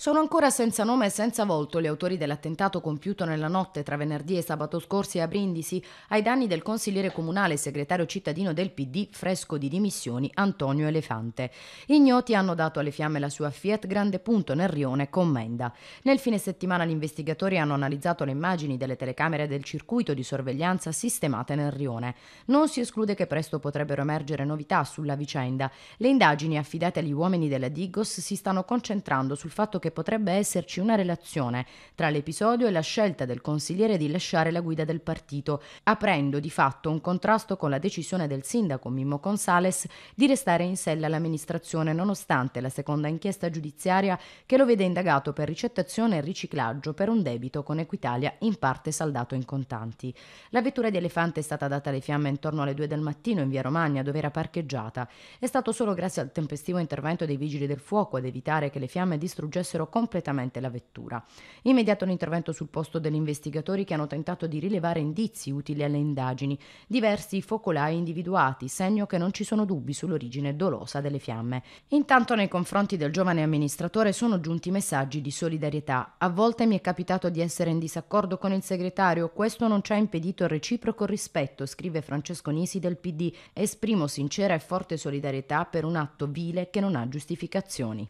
Sono ancora senza nome e senza volto gli autori dell'attentato compiuto nella notte tra venerdì e sabato scorsi a Brindisi ai danni del consigliere comunale e segretario cittadino del PD, fresco di dimissioni, Antonio Elefante. Ignoti hanno dato alle fiamme la sua Fiat Grande Punto nel rione Commenda. Nel fine settimana gli investigatori hanno analizzato le immagini delle telecamere del circuito di sorveglianza sistemate nel rione. Non si esclude che presto potrebbero emergere novità sulla vicenda. Le indagini affidate agli uomini della Digos si stanno concentrando sul fatto che che potrebbe esserci una relazione tra l'episodio e la scelta del consigliere di lasciare la guida del partito, aprendo di fatto un contrasto con la decisione del sindaco Mimmo Consales di restare in sella all'amministrazione nonostante la seconda inchiesta giudiziaria che lo vede indagato per ricettazione e riciclaggio per un debito con Equitalia in parte saldato in contanti. La vettura di Elefante è stata data alle fiamme intorno alle 2 del mattino in via Romagna dove era parcheggiata. È stato solo grazie al tempestivo intervento dei vigili del fuoco ad evitare che le fiamme distruggessero distrussero completamente la vettura. Immediato l'intervento sul posto degli investigatori che hanno tentato di rilevare indizi utili alle indagini, diversi focolai individuati, segno che non ci sono dubbi sull'origine dolosa delle fiamme. Intanto nei confronti del giovane amministratore sono giunti messaggi di solidarietà. A volte mi è capitato di essere in disaccordo con il segretario, questo non ci ha impedito il reciproco rispetto, scrive Francesco Nisi del PD. Esprimo sincera e forte solidarietà per un atto vile che non ha giustificazioni.